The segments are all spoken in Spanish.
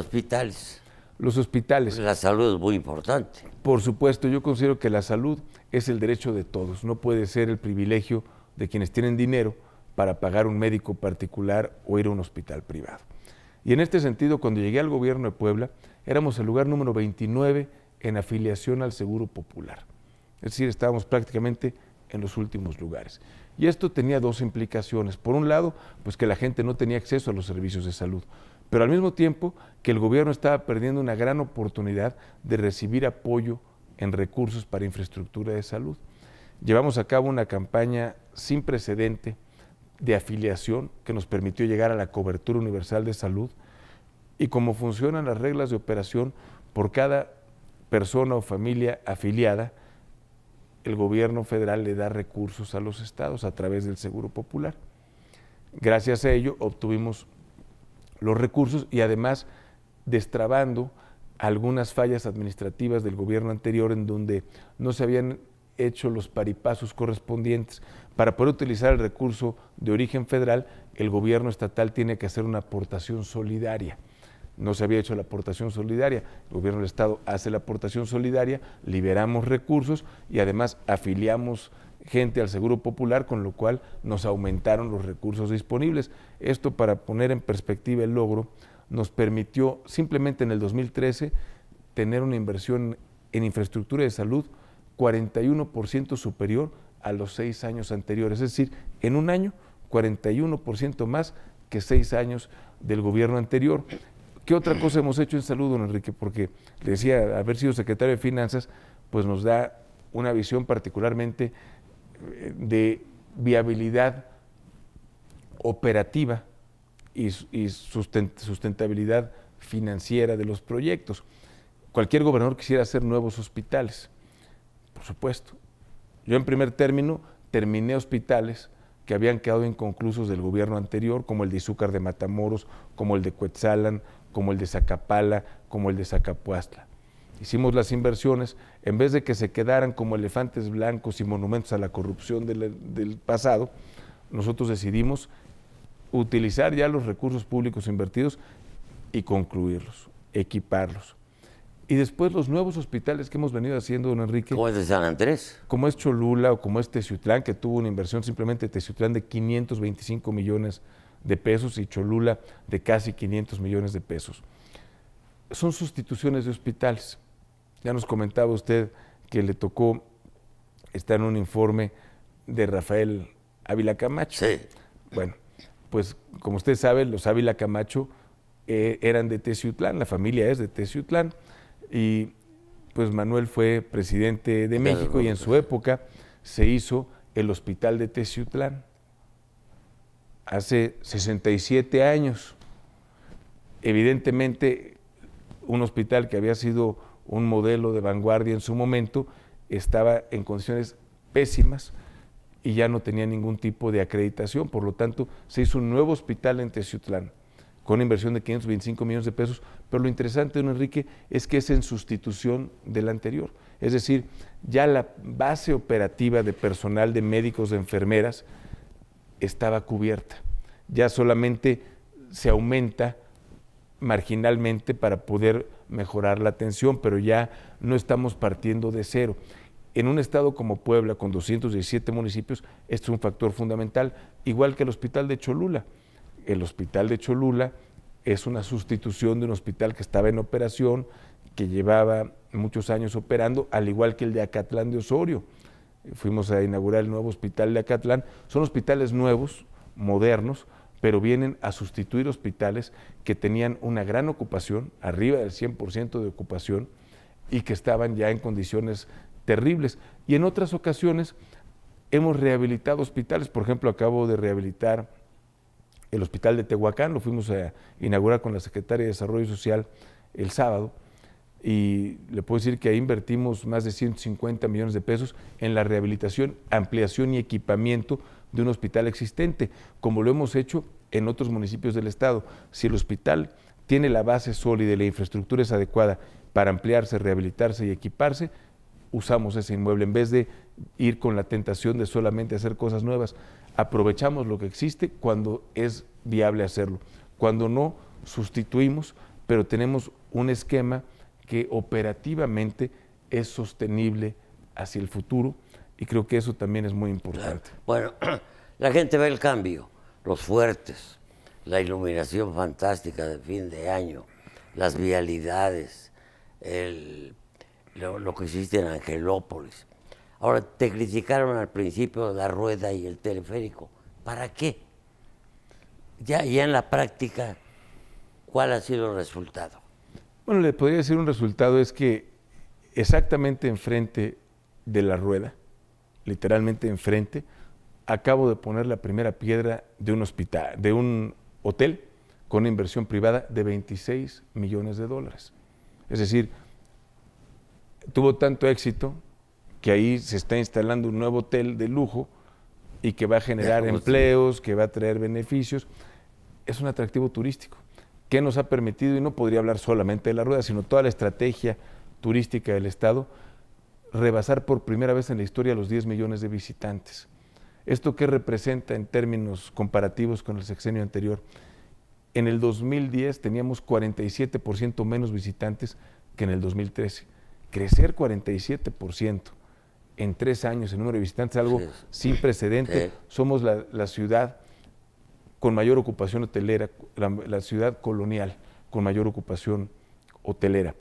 hospitales. Los hospitales. La salud es muy importante. Por supuesto, yo considero que la salud es el derecho de todos, no puede ser el privilegio de quienes tienen dinero para pagar un médico particular o ir a un hospital privado. Y en este sentido, cuando llegué al gobierno de Puebla, éramos el lugar número 29 en afiliación al Seguro Popular. Es decir, estábamos prácticamente en los últimos lugares. Y esto tenía dos implicaciones. Por un lado, pues que la gente no tenía acceso a los servicios de salud pero al mismo tiempo que el gobierno estaba perdiendo una gran oportunidad de recibir apoyo en recursos para infraestructura de salud. Llevamos a cabo una campaña sin precedente de afiliación que nos permitió llegar a la cobertura universal de salud y como funcionan las reglas de operación por cada persona o familia afiliada, el gobierno federal le da recursos a los estados a través del Seguro Popular. Gracias a ello obtuvimos los recursos y además destrabando algunas fallas administrativas del gobierno anterior en donde no se habían hecho los paripasos correspondientes. Para poder utilizar el recurso de origen federal, el gobierno estatal tiene que hacer una aportación solidaria. No se había hecho la aportación solidaria, el gobierno del Estado hace la aportación solidaria, liberamos recursos y además afiliamos gente al Seguro Popular, con lo cual nos aumentaron los recursos disponibles. Esto, para poner en perspectiva el logro, nos permitió simplemente en el 2013 tener una inversión en infraestructura de salud 41% superior a los seis años anteriores, es decir, en un año 41% más que seis años del gobierno anterior. ¿Qué otra cosa hemos hecho en salud, don Enrique? Porque le decía, haber sido secretario de Finanzas, pues nos da una visión particularmente de viabilidad operativa y, sustentabilidad financiera de los proyectos. Cualquier gobernador quisiera hacer nuevos hospitales, por supuesto. Yo en primer término terminé hospitales que habían quedado inconclusos del gobierno anterior, como el de Izúcar de Matamoros, como el de Cuetzalan, como el de Zacapala, como el de Zacapuastla hicimos las inversiones, en vez de que se quedaran como elefantes blancos y monumentos a la corrupción del pasado, nosotros decidimos utilizar ya los recursos públicos invertidos y concluirlos, equiparlos. Y después los nuevos hospitales que hemos venido haciendo, don Enrique. Como es de San Andrés. Como es Cholula o como es Teciutlán, que tuvo una inversión simplemente Teciutlán de 525 millones de pesos y Cholula de casi 500 millones de pesos. Son sustituciones de hospitales. Ya nos comentaba usted que le tocó estar en un informe de Rafael Ávila Camacho. Sí. Bueno, pues como usted sabe, los Ávila Camacho eh, eran de Teciutlán, la familia es de Teciutlán, y pues Manuel fue presidente de México y en su época se hizo el hospital de Teciutlán hace 67 años. Evidentemente, un hospital que había sido un modelo de vanguardia en su momento, estaba en condiciones pésimas y ya no tenía ningún tipo de acreditación. Por lo tanto, se hizo un nuevo hospital en Teciutlán con inversión de 525 millones de pesos, pero lo interesante, don Enrique, es que es en sustitución del anterior. Es decir, ya la base operativa de personal de médicos, de enfermeras, estaba cubierta. Ya solamente se aumenta marginalmente para poder mejorar la atención, pero ya no estamos partiendo de cero. En un estado como Puebla, con 217 municipios, este es un factor fundamental, igual que el hospital de Cholula. El hospital de Cholula es una sustitución de un hospital que estaba en operación, que llevaba muchos años operando, al igual que el de Acatlán de Osorio. Fuimos a inaugurar el nuevo hospital de Acatlán. Son hospitales nuevos, modernos, pero vienen a sustituir hospitales que tenían una gran ocupación, arriba del 100% de ocupación, y que estaban ya en condiciones terribles. Y en otras ocasiones hemos rehabilitado hospitales, por ejemplo, acabo de rehabilitar el hospital de Tehuacán, lo fuimos a inaugurar con la Secretaria de Desarrollo Social el sábado, y le puedo decir que ahí invertimos más de 150 millones de pesos en la rehabilitación, ampliación y equipamiento de un hospital existente, como lo hemos hecho en otros municipios del Estado. Si el hospital tiene la base sólida y la infraestructura es adecuada para ampliarse, rehabilitarse y equiparse, usamos ese inmueble en vez de ir con la tentación de solamente hacer cosas nuevas. Aprovechamos lo que existe cuando es viable hacerlo. Cuando no, sustituimos, pero tenemos un esquema que operativamente es sostenible hacia el futuro y creo que eso también es muy importante. Bueno, la gente ve el cambio, los fuertes, la iluminación fantástica de fin de año, las vialidades, el, lo, que existe en Angelópolis. Ahora, te criticaron al principio la rueda y el teleférico. ¿Para qué? Ya, ya en la práctica, ¿cuál ha sido el resultado? Bueno, le podría decir un resultado es que exactamente enfrente de la rueda, literalmente enfrente, acabo de poner la primera piedra de un hospital, de un hotel con una inversión privada de 26 millones de dólares. Es decir, tuvo tanto éxito que ahí se está instalando un nuevo hotel de lujo y que va a generar empleos, que va a traer beneficios. Es un atractivo turístico que nos ha permitido, y no podría hablar solamente de la rueda, sino toda la estrategia turística del Estado, rebasar por primera vez en la historia los 10 millones de visitantes. ¿Esto qué representa en términos comparativos con el sexenio anterior? En el 2010 teníamos 47% menos visitantes que en el 2013. Crecer 47% en tres años en número de visitantes es algo sin precedente. Somos la, ciudad con mayor ocupación hotelera, la ciudad colonial con mayor ocupación hotelera.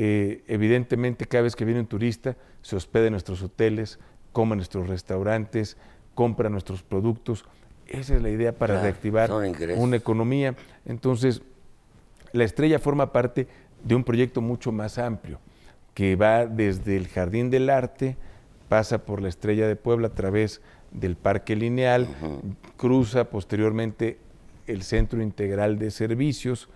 Eh, evidentemente, cada vez que viene un turista, se hospeda en nuestros hoteles, come en nuestros restaurantes, compra nuestros productos. Esa es la idea para reactivar una economía. Entonces, la estrella forma parte de un proyecto mucho más amplio, que va desde el Jardín del Arte, pasa por la Estrella de Puebla a través del Parque Lineal, cruza posteriormente el Centro Integral de Servicios,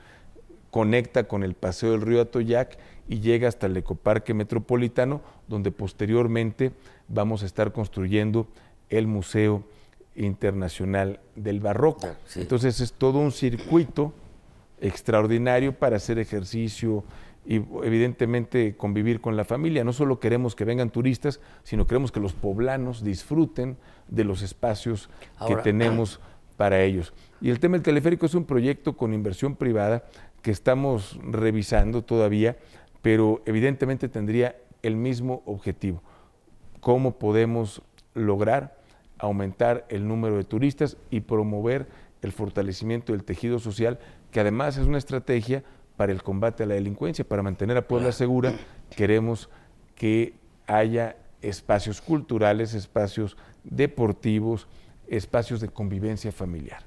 conecta con el Paseo del Río Atoyac y llega hasta el Ecoparque Metropolitano, donde posteriormente vamos a estar construyendo el Museo Internacional del Barroco. Entonces es todo un circuito extraordinario para hacer ejercicio y evidentemente convivir con la familia. No solo queremos que vengan turistas, sino queremos que los poblanos disfruten de los espacios que tenemos para ellos. Y el tema del teleférico es un proyecto con inversión privada que estamos revisando todavía, pero evidentemente tendría el mismo objetivo. ¿Cómo podemos lograr aumentar el número de turistas y promover el fortalecimiento del tejido social, que además es una estrategia para el combate a la delincuencia, para mantener a Puebla segura? Queremos que haya espacios culturales, espacios deportivos, espacios de convivencia familiar.